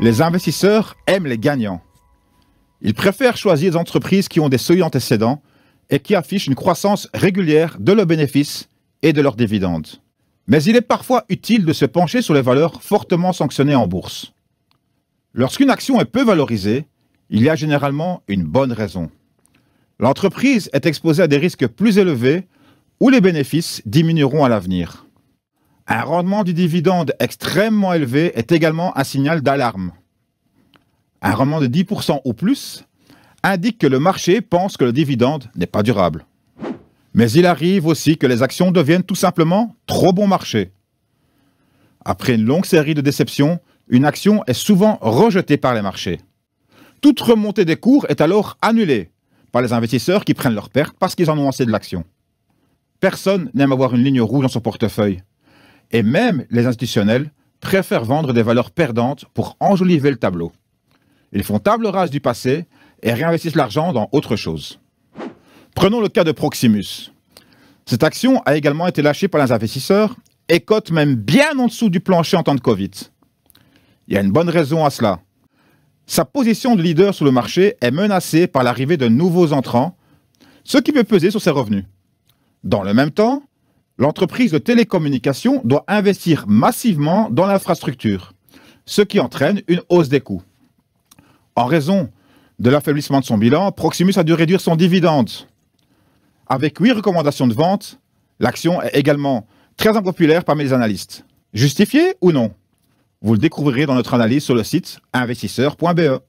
Les investisseurs aiment les gagnants. Ils préfèrent choisir des entreprises qui ont des seuils antécédents et qui affichent une croissance régulière de leurs bénéfices et de leurs dividendes. Mais il est parfois utile de se pencher sur les valeurs fortement sanctionnées en bourse. Lorsqu'une action est peu valorisée, il y a généralement une bonne raison. L'entreprise est exposée à des risques plus élevés où les bénéfices diminueront à l'avenir. Un rendement du dividende extrêmement élevé est également un signal d'alarme. Un rendement de 10% ou plus indique que le marché pense que le dividende n'est pas durable. Mais il arrive aussi que les actions deviennent tout simplement trop bon marché. Après une longue série de déceptions, une action est souvent rejetée par les marchés. Toute remontée des cours est alors annulée par les investisseurs qui prennent leurs pertes parce qu'ils en ont assez de l'action. Personne n'aime avoir une ligne rouge dans son portefeuille et même les institutionnels préfèrent vendre des valeurs perdantes pour enjoliver le tableau. Ils font table rase du passé et réinvestissent l'argent dans autre chose. Prenons le cas de Proximus. Cette action a également été lâchée par les investisseurs et cote même bien en dessous du plancher en temps de Covid. Il y a une bonne raison à cela. Sa position de leader sur le marché est menacée par l'arrivée de nouveaux entrants, ce qui peut peser sur ses revenus. Dans le même temps, l'entreprise de télécommunications doit investir massivement dans l'infrastructure, ce qui entraîne une hausse des coûts. En raison de l'affaiblissement de son bilan, Proximus a dû réduire son dividende. Avec huit recommandations de vente, l'action est également très impopulaire parmi les analystes. Justifiée ou non Vous le découvrirez dans notre analyse sur le site investisseur.be.